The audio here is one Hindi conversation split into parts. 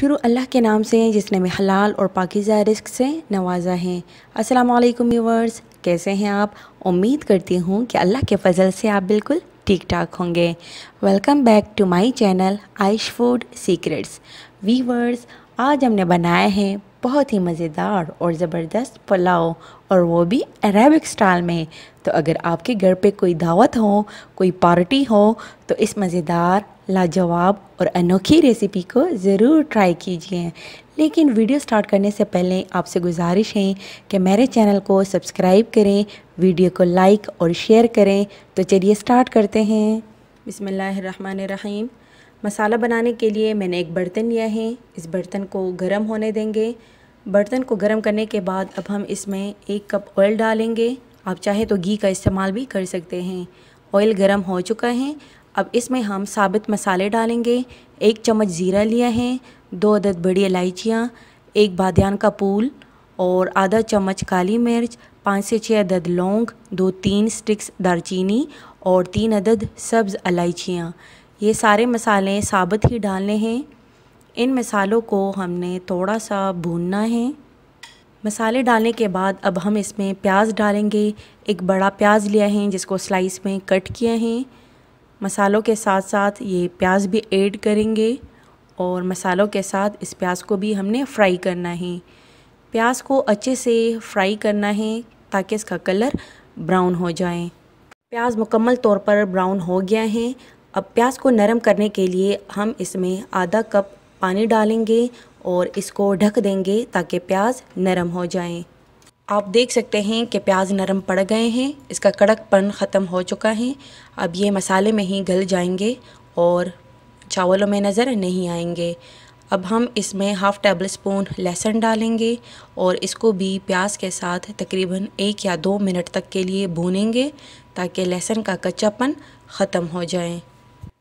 शुरू अल्लाह के नाम से हैं जिसने हमें हलाल और पाकिज़ा रिस्क से नवाजा है अस्सलाम वालेकुम कैसे हैं आप उम्मीद करती हूँ कि अल्लाह के फजल से आप बिल्कुल ठीक ठाक होंगे welcome back to my channel Aish food secrets viewers आज हमने बनाया है बहुत ही मज़ेदार और ज़बरदस्त पुलाव और वो भी अरेबिक स्टाइल में तो अगर आपके घर पे कोई दावत हो कोई पार्टी हो तो इस मज़ेदार लाजवाब और अनोखी रेसिपी को ज़रूर ट्राई कीजिए लेकिन वीडियो स्टार्ट करने से पहले आपसे गुजारिश है कि मेरे चैनल को सब्सक्राइब करें वीडियो को लाइक और शेयर करें तो चलिए स्टार्ट करते हैं बिसमीम मसाला बनाने के लिए मैंने एक बर्तन लिया है इस बर्तन को गर्म होने देंगे बर्तन को गर्म करने के बाद अब हम इसमें एक कप ऑयल डालेंगे आप चाहे तो घी का इस्तेमाल भी कर सकते हैं ऑयल गर्म हो चुका है अब इसमें हम साबित मसाले डालेंगे एक चम्मच ज़ीरा लिया है दो अदद बड़ी इलायचियाँ एक बादन का पुल और आधा चम्मच काली मिर्च पाँच से छः अदद लौंग दो तीन स्टिक्स दारचीनी और तीन अदद सब्ज़ इलायचियाँ ये सारे मसाले साबित ही डालने हैं इन मसालों को हमने थोड़ा सा भूनना है मसाले डालने के बाद अब हम इसमें प्याज डालेंगे एक बड़ा प्याज लिया है जिसको स्लाइस में कट किया है मसालों के साथ साथ ये प्याज भी ऐड करेंगे और मसालों के साथ इस प्याज को भी हमने फ्राई करना है प्याज को अच्छे से फ्राई करना है ताकि इसका कलर ब्राउन हो जाए प्याज मुकम्मल तौर पर ब्राउन हो गया है अब प्याज को नरम करने के लिए हम इसमें आधा कप पानी डालेंगे और इसको ढक देंगे ताकि प्याज नरम हो जाए आप देख सकते हैं कि प्याज नरम पड़ गए हैं इसका कड़कपन ख़त्म हो चुका है अब ये मसाले में ही गल जाएंगे और चावलों में नज़र नहीं आएंगे अब हम इसमें हाफ़ टेबल स्पून लहसुन डालेंगे और इसको भी प्याज के साथ तकरीबन एक या दो मिनट तक के लिए भूनेंगे ताकि लहसुन का कच्चापन ख़त्म हो जाए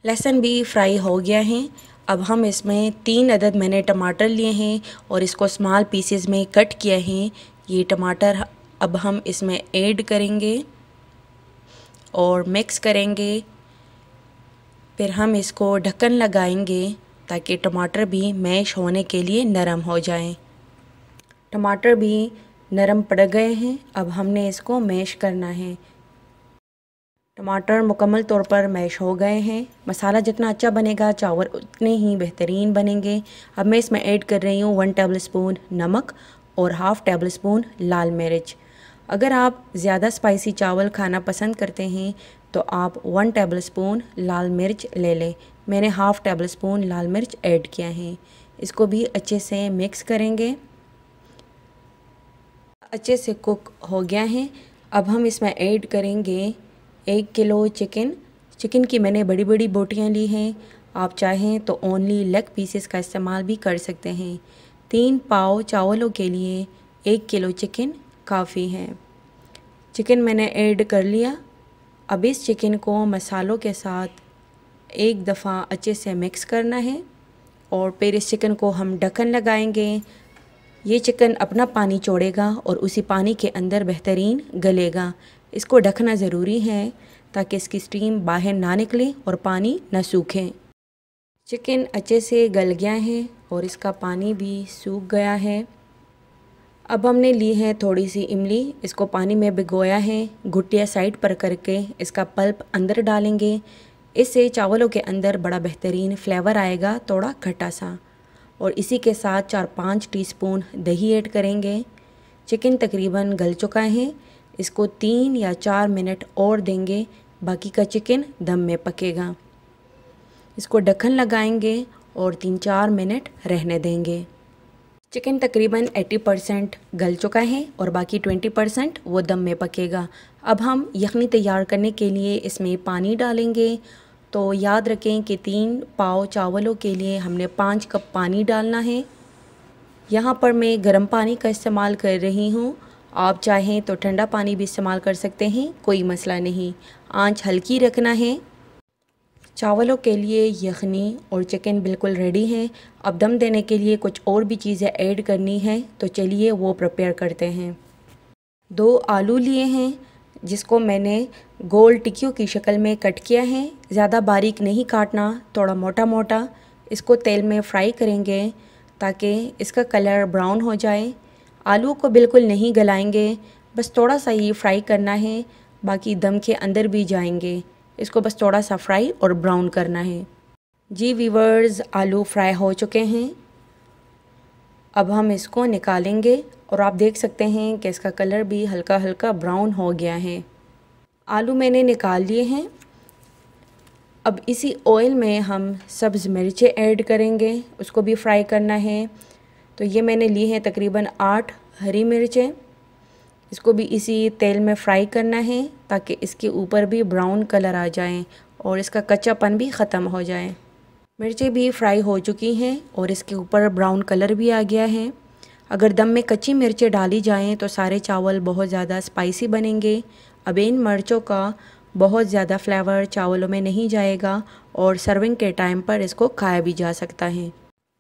लहसुन भी फ्राई हो गया है अब हम इसमें तीन अदद मैंने टमाटर लिए हैं और इसको स्मॉल पीसेस में कट किया है ये टमाटर अब हम इसमें ऐड करेंगे और मिक्स करेंगे फिर हम इसको ढक्कन लगाएंगे ताकि टमाटर भी मैश होने के लिए नरम हो जाएं। टमाटर भी नरम पड़ गए हैं अब हमने इसको मैश करना है टमाटर मुकम्मल तौर पर मैश हो गए हैं मसाला जितना अच्छा बनेगा चावल उतने ही बेहतरीन बनेंगे अब मैं इसमें ऐड कर रही हूँ वन टेबल स्पून नमक और हाफ़ टेबल स्पून लाल मिर्च अगर आप ज़्यादा स्पाइसी चावल खाना पसंद करते हैं तो आप वन टेबल स्पून लाल मिर्च ले लें मैंने हाफ़ टेबल स्पून लाल मिर्च ऐड किया है इसको भी अच्छे से मिक्स करेंगे अच्छे से कुक हो गया है अब हम इसमें ऐड करेंगे एक किलो चिकन चिकन की मैंने बड़ी बड़ी बोटियाँ ली हैं आप चाहें तो ओनली लेग पीसेस का इस्तेमाल भी कर सकते हैं तीन पाव चावलों के लिए एक किलो चिकन काफ़ी है चिकन मैंने ऐड कर लिया अब इस चिकन को मसालों के साथ एक दफ़ा अच्छे से मिक्स करना है और फिर इस चिकन को हम ढक्कन लगाएंगे ये चिकन अपना पानी छोड़ेगा और उसी पानी के अंदर बेहतरीन गलेगा इसको ढकना ज़रूरी है ताकि इसकी स्टीम बाहर ना निकले और पानी ना सूखें चिकन अच्छे से गल गया है और इसका पानी भी सूख गया है अब हमने ली है थोड़ी सी इमली इसको पानी में भिगोया है घुटिया साइड पर करके इसका पल्प अंदर डालेंगे इससे चावलों के अंदर बड़ा बेहतरीन फ्लेवर आएगा थोड़ा खट्टा सा और इसी के साथ चार पाँच टीस्पून दही ऐड करेंगे चिकन तकरीबन गल चुका है इसको तीन या चार मिनट और देंगे बाकी का चिकन दम में पकेगा इसको ढक्कन लगाएंगे और तीन चार मिनट रहने देंगे चिकन तकरीबन 80 परसेंट गल चुका है और बाकी 20 परसेंट वो दम में पकेगा अब हम यखनी तैयार करने के लिए इसमें पानी डालेंगे तो याद रखें कि तीन पाव चावलों के लिए हमने पाँच कप पानी डालना है यहाँ पर मैं गर्म पानी का इस्तेमाल कर रही हूँ आप चाहें तो ठंडा पानी भी इस्तेमाल कर सकते हैं कोई मसला नहीं आंच हल्की रखना है चावलों के लिए यखनी और चिकन बिल्कुल रेडी हैं अब दम देने के लिए कुछ और भी चीज़ें ऐड करनी हैं तो चलिए वो प्रिपेयर करते हैं दो आलू लिए हैं जिसको मैंने गोल टिक्कियों की शक्ल में कट किया है ज़्यादा बारीक नहीं काटना थोड़ा मोटा मोटा इसको तेल में फ्राई करेंगे ताकि इसका कलर ब्राउन हो जाए आलू को बिल्कुल नहीं गलाएंगे बस थोड़ा सा ही फ्राई करना है बाकी दम के अंदर भी जाएंगे इसको बस थोड़ा सा फ्राई और ब्राउन करना है जी वीवर्स आलू फ्राई हो चुके हैं अब हम इसको निकालेंगे और आप देख सकते हैं कि इसका कलर भी हल्का हल्का ब्राउन हो गया है आलू मैंने निकाल लिए हैं अब इसी ऑयल में हम सब्ज़ मिर्चें ऐड करेंगे उसको भी फ्राई करना है तो ये मैंने ली हैं तकरीबन आठ हरी मिर्चें इसको भी इसी तेल में फ्राई करना है ताकि इसके ऊपर भी ब्राउन कलर आ जाए और इसका कच्चापन भी ख़त्म हो जाए मिर्चें भी फ्राई हो चुकी हैं और इसके ऊपर ब्राउन कलर भी आ गया है अगर दम में कच्ची मिर्चें डाली जाएं तो सारे चावल बहुत ज़्यादा स्पाइसी बनेंगे अब इन मिर्चों का बहुत ज़्यादा फ्लेवर चावलों में नहीं जाएगा और सर्विंग के टाइम पर इसको खाया भी जा सकता है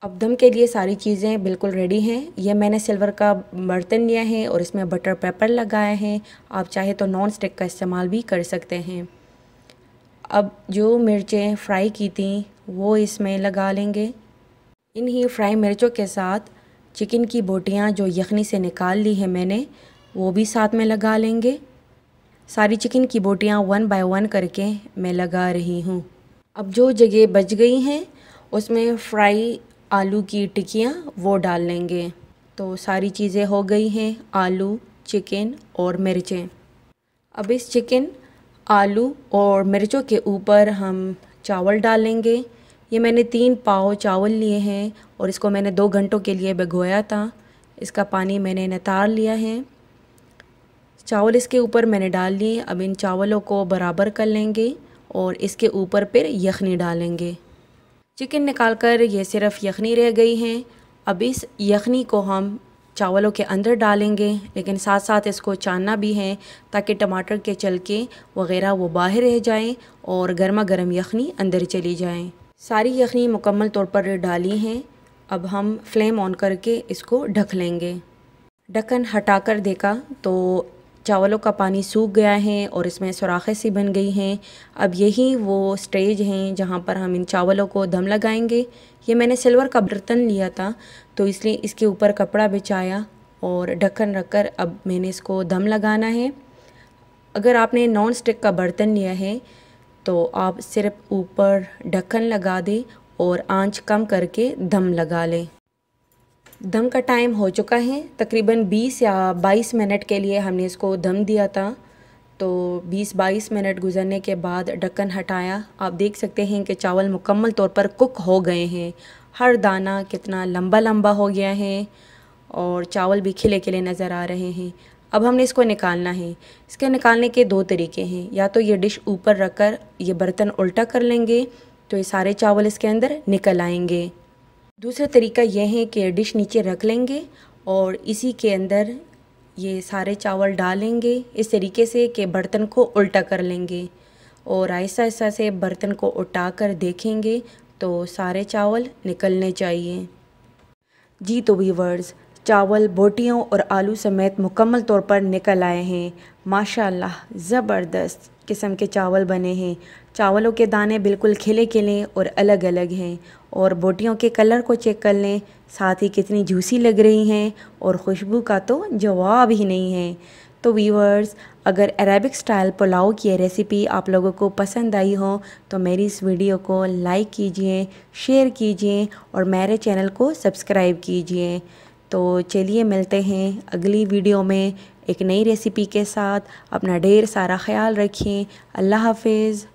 अब दम के लिए सारी चीज़ें बिल्कुल रेडी हैं यह मैंने सिल्वर का बर्तन लिया है और इसमें बटर पेपर लगाए हैं आप चाहे तो नॉन स्टिक का इस्तेमाल भी कर सकते हैं अब जो मिर्चें फ्राई की थी वो इसमें लगा लेंगे इन्हीं फ्राई मिर्चों के साथ चिकन की बोटियाँ जो यखनी से निकाल ली है मैंने वो भी साथ में लगा लेंगे सारी चिकन की बोटियाँ वन बाय वन करके मैं लगा रही हूँ अब जो जगह बच गई हैं उसमें फ्राई आलू की टिकियाँ वो डाल लेंगे तो सारी चीज़ें हो गई हैं आलू चिकन और मिर्चें अब इस चिकन आलू और मिर्चों के ऊपर हम चावल डालेंगे ये मैंने तीन पाव चावल लिए हैं और इसको मैंने दो घंटों के लिए भिगोया था इसका पानी मैंने नतार लिया है चावल इसके ऊपर मैंने डाल लिए अब इन चावलों को बराबर कर लेंगे और इसके ऊपर फिर यखनी डालेंगे चिकन निकाल कर ये सिर्फ यखनी रह गई हैं अब इस यखनी को हम चावलों के अंदर डालेंगे लेकिन साथ साथ इसको चानना भी है ताकि टमाटर के चलके वगैरह वो बाहर रह जाएं और गर्मा गर्म यखनी अंदर चली जाएं सारी यखनी मुकम्मल तौर पर डाली हैं अब हम फ्लेम ऑन करके इसको ढक लेंगे ढक्कन हटाकर देखा तो चावलों का पानी सूख गया है और इसमें सुराखें सी बन गई हैं अब यही वो स्टेज हैं जहाँ पर हम इन चावलों को दम लगाएंगे ये मैंने सिल्वर का बर्तन लिया था तो इसलिए इसके ऊपर कपड़ा बिछाया और ढक्कन रखकर अब मैंने इसको दम लगाना है अगर आपने नॉन स्टिक का बर्तन लिया है तो आप सिर्फ ऊपर ढक्कन लगा दें और आंच कम करके दम लगा लें दम का टाइम हो चुका है तकरीबन 20 या 22 मिनट के लिए हमने इसको दम दिया था तो 20-22 मिनट गुजरने के बाद ढक्कन हटाया आप देख सकते हैं कि चावल मुकम्मल तौर पर कुक हो गए हैं हर दाना कितना लंबा लंबा हो गया है और चावल भी खिले खिले नज़र आ रहे हैं अब हमने इसको निकालना है इसके निकालने के दो तरीके हैं या तो ये डिश ऊपर रख कर ये बर्तन उल्टा कर लेंगे तो ये सारे चावल इसके अंदर निकल आएंगे दूसरा तरीका यह है कि डिश नीचे रख लेंगे और इसी के अंदर ये सारे चावल डालेंगे इस तरीके से कि बर्तन को उल्टा कर लेंगे और ऐसा ऐसा से बर्तन को उठा कर देखेंगे तो सारे चावल निकलने चाहिए जी तो वीवर्स चावल बोटियों और आलू समेत मुकम्मल तौर पर निकल आए हैं माशाल्लाह ज़बरदस्त किस्म के चावल बने हैं चावलों के दाने बिल्कुल खिले खिले और अलग अलग हैं और बोटियों के कलर को चेक कर लें साथ ही कितनी जूसी लग रही हैं और खुशबू का तो जवाब ही नहीं है तो वीवर्स अगर अरेबिक स्टाइल पुलाव की रेसिपी आप लोगों को पसंद आई हो तो मेरी इस वीडियो को लाइक कीजिए शेयर कीजिए और मेरे चैनल को सब्सक्राइब कीजिए तो चलिए मिलते हैं अगली वीडियो में एक नई रेसिपी के साथ अपना ढेर सारा ख्याल रखें अल्लाह हाफिज़